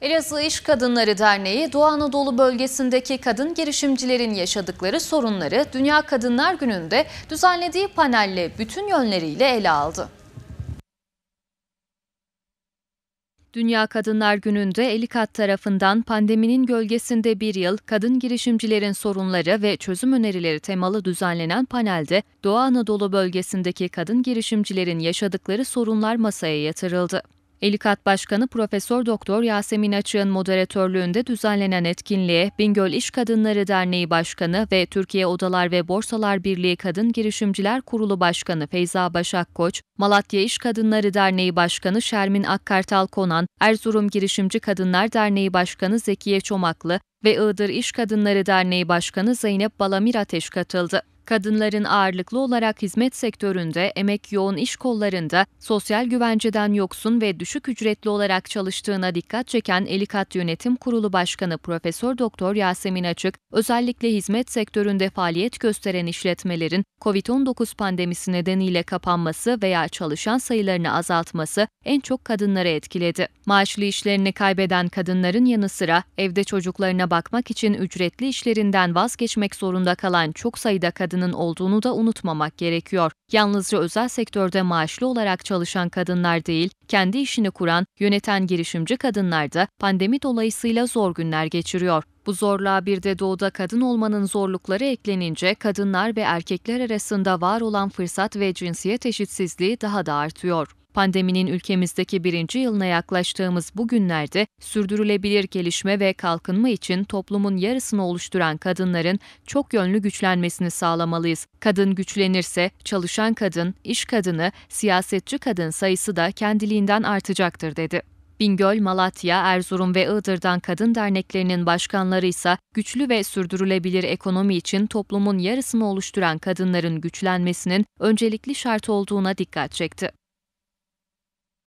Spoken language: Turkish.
Elazığ İş Kadınları Derneği, Doğu Anadolu bölgesindeki kadın girişimcilerin yaşadıkları sorunları Dünya Kadınlar Günü'nde düzenlediği panelle bütün yönleriyle ele aldı. Dünya Kadınlar Günü'nde Elikat tarafından pandeminin gölgesinde bir yıl kadın girişimcilerin sorunları ve çözüm önerileri temalı düzenlenen panelde Doğu Anadolu bölgesindeki kadın girişimcilerin yaşadıkları sorunlar masaya yatırıldı. Elikat Başkanı Profesör Doktor Yasemin Açık'ın moderatörlüğünde düzenlenen etkinliğe Bingöl İş Kadınları Derneği Başkanı ve Türkiye Odalar ve Borsalar Birliği Kadın Girişimciler Kurulu Başkanı Feyza Başak Koç, Malatya İş Kadınları Derneği Başkanı Şermin Akkartal Konan, Erzurum Girişimci Kadınlar Derneği Başkanı Zekiye Çomaklı ve Iğdır İş Kadınları Derneği Başkanı Zeynep Balamir Ateş katıldı kadınların ağırlıklı olarak hizmet sektöründe, emek yoğun iş kollarında, sosyal güvenceden yoksun ve düşük ücretli olarak çalıştığına dikkat çeken Elikat Yönetim Kurulu Başkanı Profesör Doktor Yasemin Açık, özellikle hizmet sektöründe faaliyet gösteren işletmelerin COVID-19 pandemisi nedeniyle kapanması veya çalışan sayılarını azaltması en çok kadınları etkiledi. Maaşlı işlerini kaybeden kadınların yanı sıra evde çocuklarına bakmak için ücretli işlerinden vazgeçmek zorunda kalan çok sayıda kadın sayısının olduğunu da unutmamak gerekiyor. Yalnızca özel sektörde maaşlı olarak çalışan kadınlar değil, kendi işini kuran, yöneten girişimci kadınlar da pandemi dolayısıyla zor günler geçiriyor. Bu zorluğa bir de doğuda kadın olmanın zorlukları eklenince kadınlar ve erkekler arasında var olan fırsat ve cinsiyet eşitsizliği daha da artıyor. Pandeminin ülkemizdeki birinci yılına yaklaştığımız bu günlerde sürdürülebilir gelişme ve kalkınma için toplumun yarısını oluşturan kadınların çok yönlü güçlenmesini sağlamalıyız. Kadın güçlenirse çalışan kadın, iş kadını, siyasetçi kadın sayısı da kendiliğinden artacaktır dedi. Bingöl, Malatya, Erzurum ve Iğdır'dan kadın derneklerinin başkanları ise güçlü ve sürdürülebilir ekonomi için toplumun yarısını oluşturan kadınların güçlenmesinin öncelikli şart olduğuna dikkat çekti.